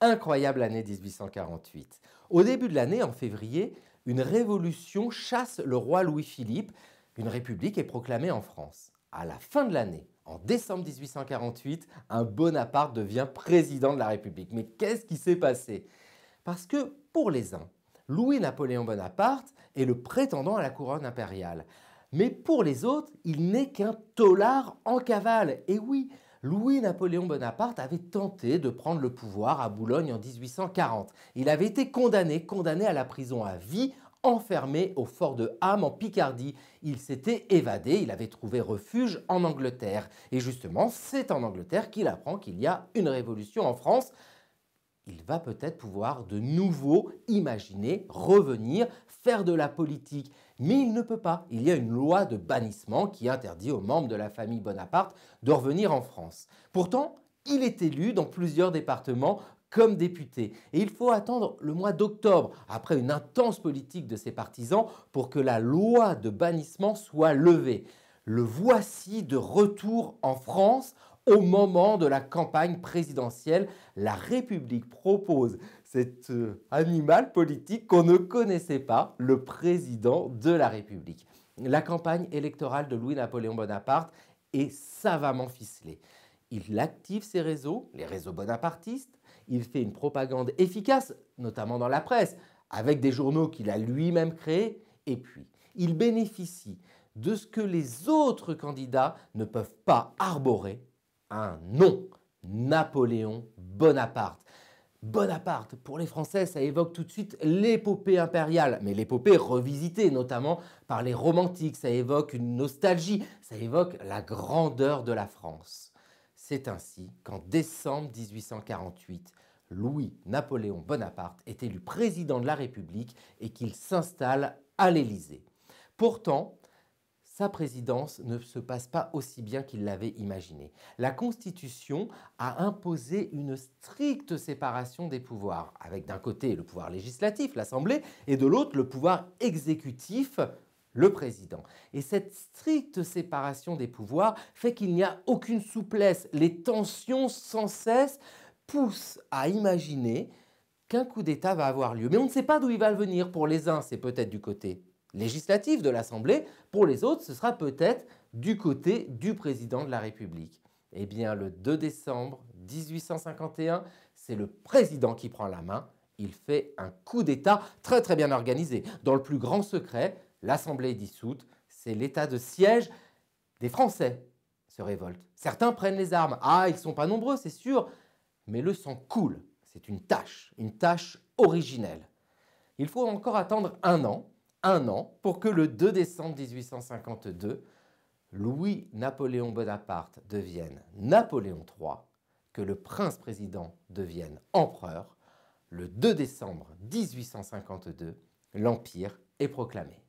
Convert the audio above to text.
Incroyable année 1848. Au début de l'année, en février, une révolution chasse le roi Louis-Philippe. Une république est proclamée en France. À la fin de l'année, en décembre 1848, un Bonaparte devient président de la République. Mais qu'est-ce qui s'est passé Parce que pour les uns, Louis-Napoléon Bonaparte est le prétendant à la couronne impériale. Mais pour les autres, il n'est qu'un tolard en cavale. Et oui, Louis-Napoléon Bonaparte avait tenté de prendre le pouvoir à Boulogne en 1840. Il avait été condamné, condamné à la prison à vie, enfermé au fort de Ham en Picardie. Il s'était évadé, il avait trouvé refuge en Angleterre. Et justement, c'est en Angleterre qu'il apprend qu'il y a une révolution en France il va peut-être pouvoir de nouveau imaginer, revenir, faire de la politique. Mais il ne peut pas. Il y a une loi de bannissement qui interdit aux membres de la famille Bonaparte de revenir en France. Pourtant, il est élu dans plusieurs départements comme député. Et il faut attendre le mois d'octobre, après une intense politique de ses partisans, pour que la loi de bannissement soit levée. Le voici de retour en France au moment de la campagne présidentielle, la République propose cet euh, animal politique qu'on ne connaissait pas, le président de la République. La campagne électorale de Louis-Napoléon Bonaparte est savamment ficelée. Il active ses réseaux, les réseaux bonapartistes, il fait une propagande efficace, notamment dans la presse, avec des journaux qu'il a lui-même créés, et puis il bénéficie de ce que les autres candidats ne peuvent pas arborer, un nom, Napoléon Bonaparte. Bonaparte, pour les Français, ça évoque tout de suite l'épopée impériale, mais l'épopée revisitée notamment par les romantiques, ça évoque une nostalgie, ça évoque la grandeur de la France. C'est ainsi qu'en décembre 1848, Louis-Napoléon Bonaparte est élu président de la République et qu'il s'installe à l'Élysée. Pourtant, sa présidence ne se passe pas aussi bien qu'il l'avait imaginé. La Constitution a imposé une stricte séparation des pouvoirs, avec d'un côté le pouvoir législatif, l'Assemblée, et de l'autre le pouvoir exécutif, le président. Et cette stricte séparation des pouvoirs fait qu'il n'y a aucune souplesse. Les tensions sans cesse poussent à imaginer qu'un coup d'État va avoir lieu. Mais on ne sait pas d'où il va venir. Pour les uns, c'est peut-être du côté législative de l'Assemblée. Pour les autres, ce sera peut-être du côté du président de la République. Eh bien, le 2 décembre 1851, c'est le président qui prend la main. Il fait un coup d'État très très bien organisé. Dans le plus grand secret, l'Assemblée est dissoute. C'est l'état de siège des Français se révoltent. Certains prennent les armes. Ah, ils ne sont pas nombreux, c'est sûr. Mais le sang coule. C'est une tâche, une tâche originelle. Il faut encore attendre un an un an pour que le 2 décembre 1852, Louis-Napoléon Bonaparte devienne Napoléon III, que le prince-président devienne empereur. Le 2 décembre 1852, l'Empire est proclamé.